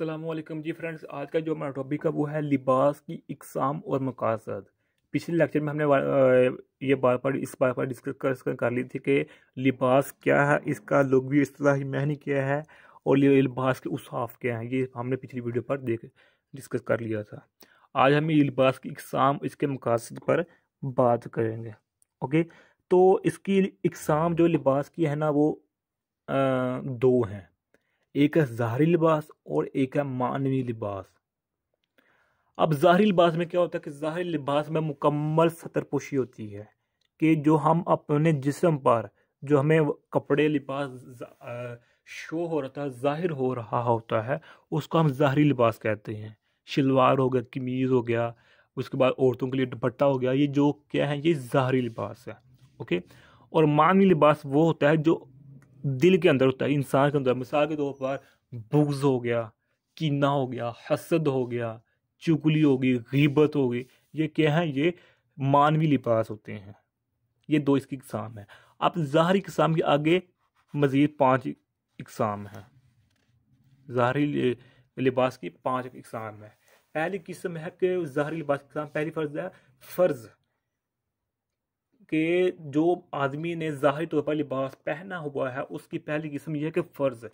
असलम जी friends आज का जो हमारा टॉपिक है वो है लिबास की इकसाम और मकासद पिछले लेक्चर में हमने ये बार पर इस बार पर डिस्कस कर, ली थी कि लिबास क्या है इसका लोग भी इस तरह मैंने किया है और लिबास के उसाफ क्या हैं ये हमने पिछली वीडियो पर देख डिस्कस कर लिया था आज हम ये लिबास की इकसाम इसके मकासद पर बात करेंगे ओके तो इसकी इकसाम जो लिबास की है ना वो आ, दो हैं एक है ज़ाहरी लिबास और एक है मानवी लिबास अब ज़ाहरी लिबास में क्या होता है कि ज़ाहरी लिबास में मुकम्मल सतरपोशी होती है कि जो हम अपने जिसम पर जो हमें कपड़े लिबास शो हो रहा था ज़ाहिर हो रहा होता है उसको हम ज़ाहरी लिबास कहते हैं शलवार हो गया कमीज़ हो गया उसके बाद औरतों के लिए दुपट्टा हो गया ये जो क्या है ये ज़ाहरी लिबास है ओके और मानवी लिबास वो होता है जो दिल के अंदर होता है इंसान के अंदर मिसाल के तौर पर बुग्ज हो गया कीना हो गया हसद हो गया चुगली होगी गीबत होगी ये क्या है ये मानवी लिबास होते हैं ये दो इसकी इकसाम है अब ज़ाहरी इकसाम के आगे मज़ीद पाँच इकसाम हैं ज़ाहरी लिबास की पाँच इकसाम है पहली किस्म है कि ज़ाहरी लिबास इकसाम पहली फ़र्ज़ है फ़र्ज़ कि जो आदमी ने ज़ाहिर तौर पर लिबास पहना हुआ है उसकी पहली किस्म यह कि फ़र्ज़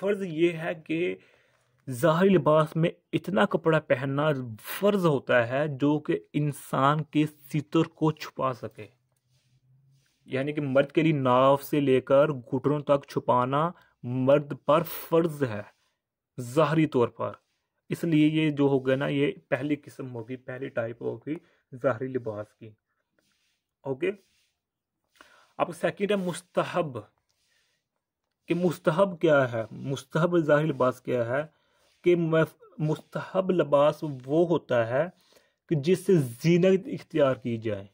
फ़र्ज़ ये है कि ज़ाहिर लिबास में इतना कपड़ा पहनना फ़र्ज़ होता है जो कि इंसान के सितर को छुपा सके यानी कि मर्द के लिए नाव से लेकर घुटनों तक छुपाना मर्द पर फ़र्ज़ है ज़ाहरी तौर पर इसलिए ये जो होगा ना ये पहली किस्म होगी पहली टाइप होगी ज़ाहरी लिबास की ओके अब सेकंड है मुस्तहब कि मुस्तहब क्या है मुस्तहब ज़ाहिर लिबास क्या है कि मुस्तहब लिबास वो होता है कि जिससे जीनत इख्तियार की जाए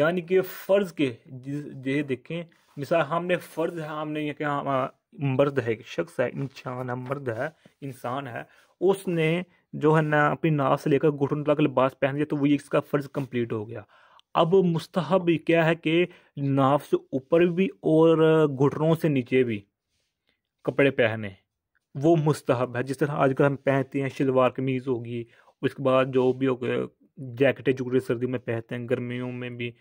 यानी कि फ़र्ज़ के ये देखें मिसाल हमने फ़र्ज़ है हमने ये क्या हम हाँ, मर्द है शख्स है इंसान है मर्द है इंसान है उसने जो है ना अपनी नाव से लेकर घुटन तक लिबास पहन दिया तो वही इसका फ़र्ज़ कंप्लीट हो गया अब मुस्तहब क्या है कि नाफ से ऊपर भी और घुटनों से नीचे भी कपड़े पहने वो मुस्तहब है जिस तरह आजकल हम पहनते हैं शलवार कमीज़ होगी उसके बाद जो भी हो गया जैकेटें जुकटे सर्दी में पहनते हैं गर्मियों में भी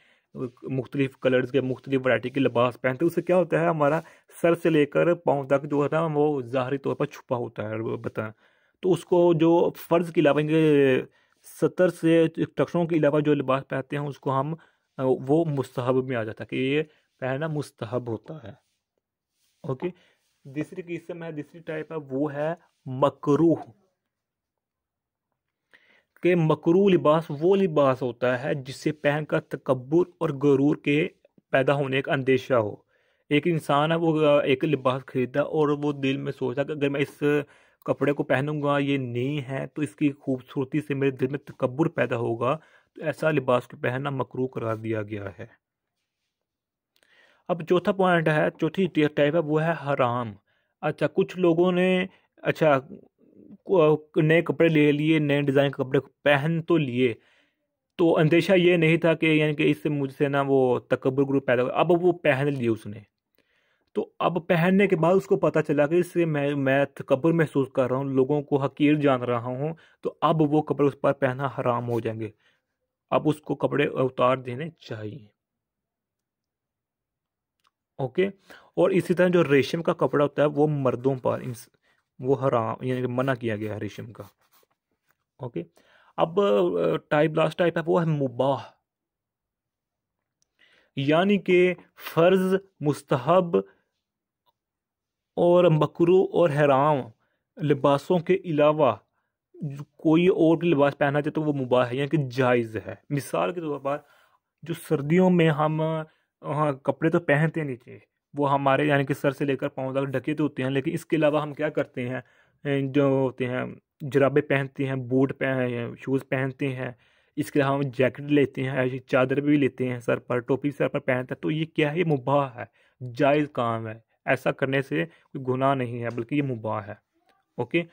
मुख्तलिफ कलर्स के मुख्तलिफ वाइटी के लिबास पहनते हैं उससे क्या होता है हमारा सर से लेकर पाँव तक जो है ना वो ज़ाहरी तौर पर छुपा होता है बताएँ तो उसको जो फ़र्ज़ के अलावा सत्तर से टक्सरों के अलावा जो लिबास पहनते हैं उसको हम वो मुस्तहब में आ जाता है कि ये पहनना मुस्तहब होता है ओके दूसरी किस्म है दूसरी टाइप है वो है मकरूह के मकरू लिबास वो लिबास होता है जिसे पहनकर तकबर और गरूर के पैदा होने का अंदेशा हो एक इंसान है वो एक लिबास खरीदा और वो दिल में सोचा कि अगर मैं इस कपड़े को पहनूंगा ये नहीं है तो इसकी खूबसूरती से मेरे दिल में तकबर पैदा होगा तो ऐसा लिबास को पहनना मकरू करार दिया गया है अब चौथा पॉइंट है चौथी टाइप है वो है हराम अच्छा कुछ लोगों ने अच्छा नए कपड़े ले लिए नए डिज़ाइन के कपड़े पहन तो लिए तो अंदेशा ये नहीं था कि यानी कि इससे मुझसे ना वो तकबर ग्रुप पैदा हो अब वो पहन लिए उसने तो अब पहनने के बाद उसको पता चला कि इससे मैं मैं थकबर महसूस कर रहा हूँ लोगों को हकीर जान रहा हूँ तो अब वो कपड़े उस पर पहना हराम हो जाएंगे अब उसको कपड़े उतार देने चाहिए ओके और इसी तरह जो रेशम का कपड़ा होता है वो मर्दों पर वो हराम यानी मना किया गया है रेशम का ओके अब टाइप लास्ट टाइप है वो है मुबाह यानी कि फ़र्ज़ मुस्तहब और मकरू और हराम लिबासों के अलावा कोई और भी लिबास पहनना चाहे तो वो मुबाह है यानी कि जायज़ है मिसाल के तौर पर जो सर्दियों में हम हाँ कपड़े तो पहनते नहीं थे वो हमारे यानी कि सर से लेकर पाँव तक ढके तो होते हैं लेकिन इसके अलावा हम क्या करते हैं जो होते हैं जराबे पहनते हैं बूट पहन शूज़ पहनते हैं इसके अलावा हम जैकेट लेते हैं चादर भी लेते हैं सर पर टोपी सर पर पहनते हैं तो ये क्या है ये मुबाह है जायज़ काम है ऐसा करने से कोई गुनाह नहीं है बल्कि ये मुबाह है ओके